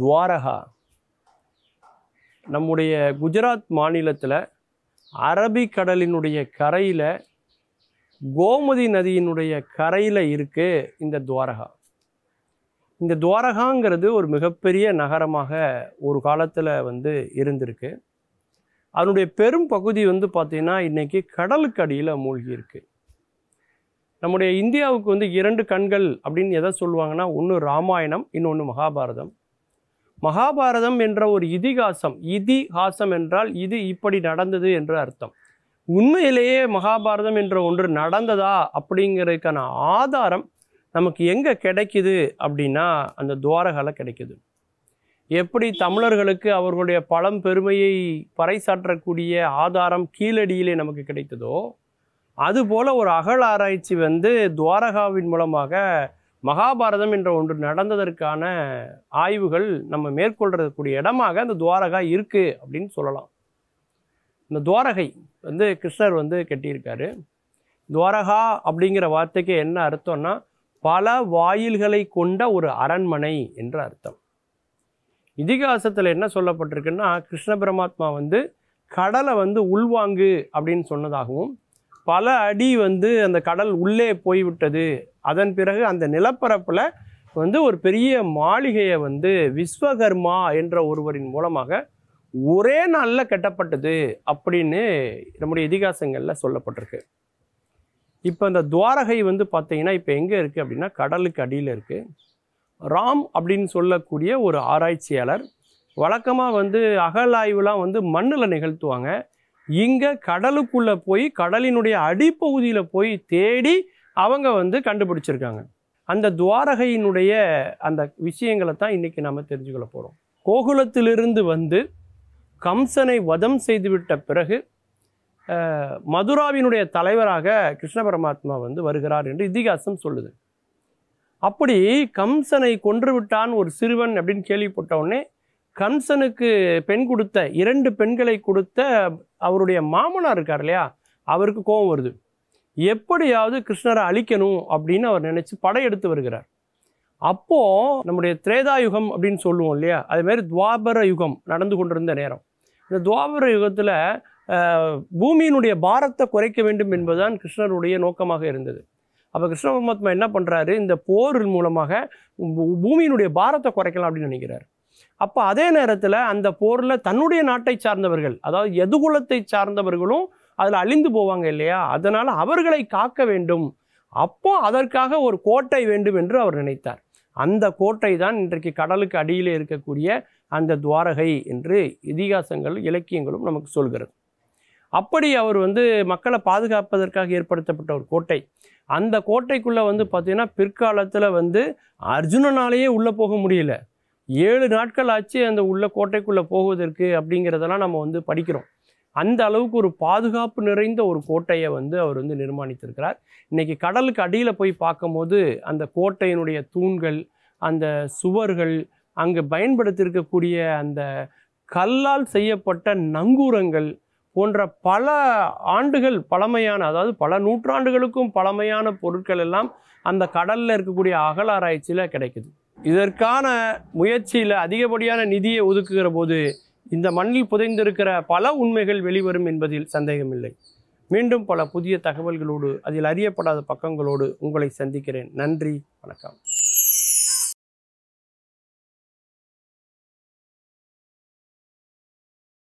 துவாரகா நம்முடைய குஜராத் மாநிலத்தில் அரபிக்கடலினுடைய கரையில் கோமதி நதியினுடைய கரையில் இருக்குது இந்த துவாரகா இந்த துவாரகாங்கிறது ஒரு மிகப்பெரிய நகரமாக ஒரு காலத்தில் வந்து இருந்திருக்கு அதனுடைய பெரும் பகுதி வந்து பார்த்திங்கன்னா இன்றைக்கி கடலுக்கு அடியில் மூழ்கி இருக்குது நம்முடைய இந்தியாவுக்கு வந்து இரண்டு கண்கள் அப்படின்னு எதை சொல்லுவாங்கன்னா ஒன்று ராமாயணம் இன்னொன்று மகாபாரதம் மகாபாரதம் என்ற ஒரு இதிகாசம் இதிகாசம் என்றால் இது இப்படி நடந்தது என்று அர்த்தம் உண்மையிலேயே மகாபாரதம் என்ற ஒன்று நடந்ததா அப்படிங்கிறதுக்கான ஆதாரம் நமக்கு எங்கே கிடைக்குது அப்படின்னா அந்த துவாரகால கிடைக்குது எப்படி தமிழர்களுக்கு அவர்களுடைய பழம் பெருமையை பறைசாற்றக்கூடிய ஆதாரம் கீழடியிலே நமக்கு கிடைத்ததோ அதுபோல் ஒரு அகழ் ஆராய்ச்சி வந்து துவாரகாவின் மூலமாக மகாபாரதம் என்ற ஒன்று நடந்ததற்கான ஆய்வுகள் நம்ம மேற்கொள்றதுக்கூடிய இடமாக அந்த துவாரகா இருக்குது அப்படின்னு சொல்லலாம் இந்த துவாரகை வந்து கிருஷ்ணர் வந்து கட்டியிருக்காரு துவாரகா அப்படிங்கிற வார்த்தைக்கு என்ன அர்த்தம்னா பல வாயில்களை கொண்ட ஒரு அரண்மனை என்ற அர்த்தம் இதிகாசத்தில் என்ன சொல்லப்பட்டிருக்குன்னா கிருஷ்ண பரமாத்மா வந்து கடலை வந்து உள்வாங்கு அப்படின்னு சொன்னதாகவும் பல அடி வந்து அந்த கடல் உள்ளே போய்விட்டது அதன் பிறகு அந்த நிலப்பரப்பில் வந்து ஒரு பெரிய மாளிகையை வந்து விஸ்வகர்மா என்ற ஒருவரின் மூலமாக ஒரே நாளில் கட்டப்பட்டது அப்படின்னு நம்முடைய இதிகாசங்களில் சொல்லப்பட்டிருக்கு இப்போ இந்த துவாரகை வந்து பார்த்தீங்கன்னா இப்போ எங்கே இருக்குது அப்படின்னா கடலுக்கு அடியில் இருக்குது ராம் அப்படின்னு சொல்லக்கூடிய ஒரு ஆராய்ச்சியாளர் வழக்கமாக வந்து அகலாய்வுலாம் வந்து மண்ணில் நிகழ்த்துவாங்க இங்கே கடலுக்குள்ளே போய் கடலினுடைய அடிப்பகுதியில் போய் தேடி அவங்க வந்து கண்டுபிடிச்சிருக்காங்க அந்த துவாரகையினுடைய அந்த விஷயங்களை தான் இன்றைக்கி நம்ம தெரிஞ்சுக்கொள்ள போகிறோம் கோகுலத்திலிருந்து வந்து கம்சனை வதம் செய்துவிட்ட பிறகு மதுராவினுடைய தலைவராக கிருஷ்ண பரமாத்மா வந்து வருகிறார் என்று இதிகாசம் சொல்லுது அப்படி கம்சனை கொன்றுவிட்டான் ஒரு சிறுவன் அப்படின்னு கேள்விப்பட்ட உடனே கம்சனுக்கு பெண் கொடுத்த இரண்டு பெண்களை கொடுத்த அவருடைய மாமனார் இருக்கார் இல்லையா அவருக்கு கோபம் வருது எப்படியாவது கிருஷ்ணரை அழிக்கணும் அப்படின்னு அவர் நினச்சி படையெடுத்து வருகிறார் அப்போது நம்முடைய திரேதாயுகம் யுகம் அப்படின்னு சொல்லுவோம் இல்லையா அதுமாரி துவாபர யுகம் நடந்து கொண்டிருந்த நேரம் இந்த துவாபர யுகத்தில் பூமியினுடைய பாரத்தை குறைக்க வேண்டும் என்பதுதான் கிருஷ்ணருடைய நோக்கமாக இருந்தது அப்போ கிருஷ்ண பரமாத்மா என்ன பண்ணுறாரு இந்த போர் மூலமாக பூமியினுடைய பாரத்தை குறைக்கலாம் அப்படின்னு நினைக்கிறார் அப்போ அதே நேரத்தில் அந்த போரில் தன்னுடைய நாட்டை சார்ந்தவர்கள் அதாவது எதுகுலத்தை சார்ந்தவர்களும் அதில் அழிந்து போவாங்க இல்லையா அதனால் அவர்களை காக்க வேண்டும் அப்போ அதற்காக ஒரு கோட்டை வேண்டும் என்று அவர் நினைத்தார் அந்த கோட்டை தான் இன்றைக்கு கடலுக்கு அடியில் இருக்கக்கூடிய அந்த துவாரகை என்று இதிகாசங்கள் இலக்கியங்களும் நமக்கு சொல்கிறது அப்படி அவர் வந்து மக்களை பாதுகாப்பதற்காக ஏற்படுத்தப்பட்ட ஒரு கோட்டை அந்த கோட்டைக்குள்ளே வந்து பார்த்திங்கன்னா பிற்காலத்தில் வந்து அர்ஜுனனாலேயே உள்ளே போக முடியல ஏழு நாட்கள் ஆச்சு அந்த உள்ள கோட்டைக்குள்ளே போவதற்கு அப்படிங்கிறதெல்லாம் நம்ம வந்து படிக்கிறோம் அந்த அளவுக்கு ஒரு பாதுகாப்பு நிறைந்த ஒரு கோட்டையை வந்து அவர் வந்து நிர்மாணித்திருக்கிறார் இன்றைக்கி கடலுக்கு அடியில் போய் பார்க்கும்போது அந்த கோட்டையினுடைய தூண்கள் அந்த சுவர்கள் அங்கே பயன்படுத்தியிருக்கக்கூடிய அந்த கல்லால் செய்யப்பட்ட நங்கூரங்கள் போன்ற பல ஆண்டுகள் பழமையான அதாவது பல நூற்றாண்டுகளுக்கும் பழமையான பொருட்கள் எல்லாம் அந்த கடலில் இருக்கக்கூடிய அகலாராய்ச்சியில் கிடைக்குது இதற்கான முயற்சியில் அதிகப்படியான நிதியை ஒதுக்குகிற போது இந்த மண்ணில் புதைந்திருக்கிற பல உண்மைகள் வெளிவரும் என்பதில் சந்தேகமில்லை மீண்டும் பல புதிய தகவல்களோடு அதில் அறியப்படாத பக்கங்களோடு உங்களை சந்திக்கிறேன் நன்றி வணக்கம்